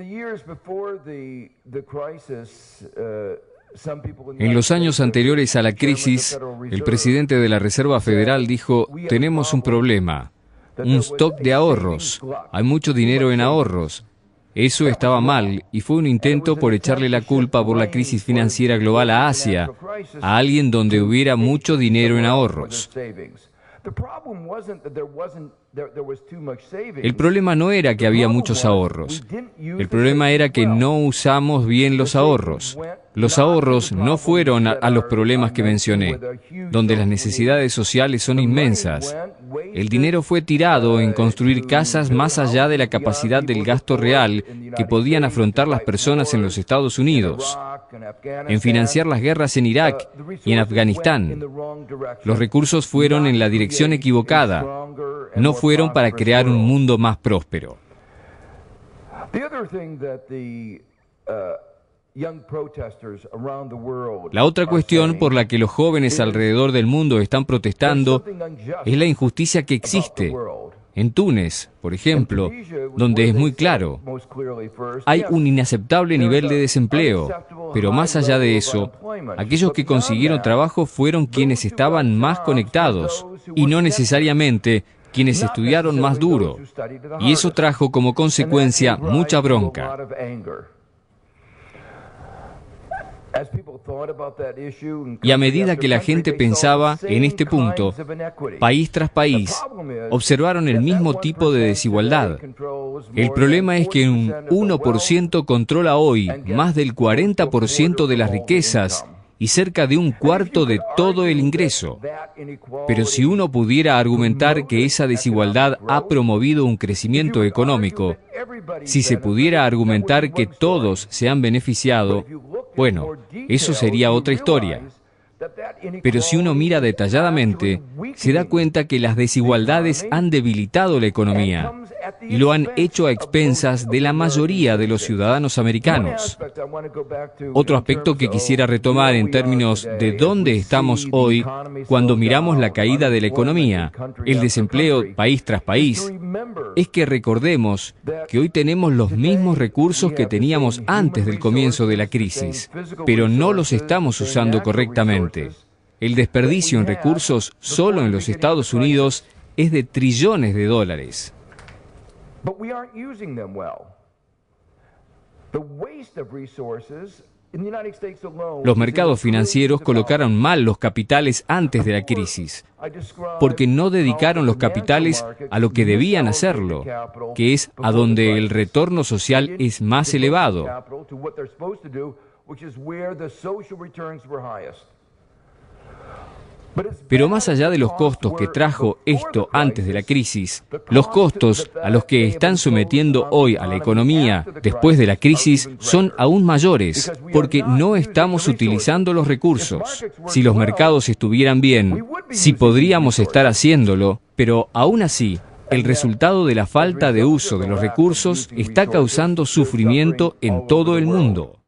Uh, en los años anteriores a la crisis, el presidente de la Reserva Federal dijo, tenemos un problema, un stock de ahorros, hay mucho dinero en ahorros. Eso estaba mal y fue un intento por echarle la culpa por la crisis financiera global a Asia, a alguien donde hubiera mucho dinero en ahorros. El problema no era que había muchos ahorros. El problema era que no usamos bien los ahorros. Los ahorros no fueron a, los problemas que mencioné, donde las necesidades sociales son inmensas. El dinero fue tirado en construir casas más allá de la capacidad del gasto real que podían afrontar las personas en los Estados Unidos, en financiar las guerras en Irak y en Afganistán. Los recursos fueron en la dirección equivocada, no fueron para crear un mundo más próspero. Uh, la otra cuestión por la que los jóvenes alrededor del mundo están protestando es la injusticia que existe. En Túnez, por ejemplo, donde es muy claro, hay un inaceptable nivel de desempleo, pero más allá de eso, aquellos que consiguieron trabajo fueron quienes estaban más conectados y no necesariamente quienes estudiaron más duro, y eso trajo como consecuencia mucha bronca. Y a medida que la gente pensaba en este punto, país tras país, observaron el mismo tipo de desigualdad. El problema es que un 1% controla hoy más del 40% de las riquezas y cerca de un cuarto de todo el ingreso. Pero si uno pudiera argumentar que esa desigualdad ha promovido un crecimiento económico, si se pudiera argumentar que todos se han beneficiado, bueno, eso sería otra historia. Pero si uno mira detalladamente, se da cuenta que las desigualdades han debilitado la economía y lo han hecho a expensas de la mayoría de los ciudadanos americanos. Otro aspecto que quisiera retomar en términos de dónde estamos hoy cuando miramos la caída de la economía, el desempleo país tras país, es que recordemos que hoy tenemos los mismos recursos que teníamos antes del comienzo de la crisis, pero no los estamos usando correctamente. El desperdicio en recursos solo en los Estados Unidos es de trillones de dólares but we aren't using them well. The waste of resources Los mercados financieros colocaron mal los capitales antes de la crisis, porque no dedicaron los capitales a lo que debían hacerlo, que es a donde el retorno social es más elevado. Pero más allá de los costos que trajo esto antes de la crisis, los costos a los que están sometiendo hoy a la economía después de la crisis son aún mayores, porque no estamos utilizando los recursos. Si los mercados estuvieran bien, si podríamos estar haciéndolo, pero aún así, el resultado de la falta de uso de los recursos está causando sufrimiento en todo el mundo.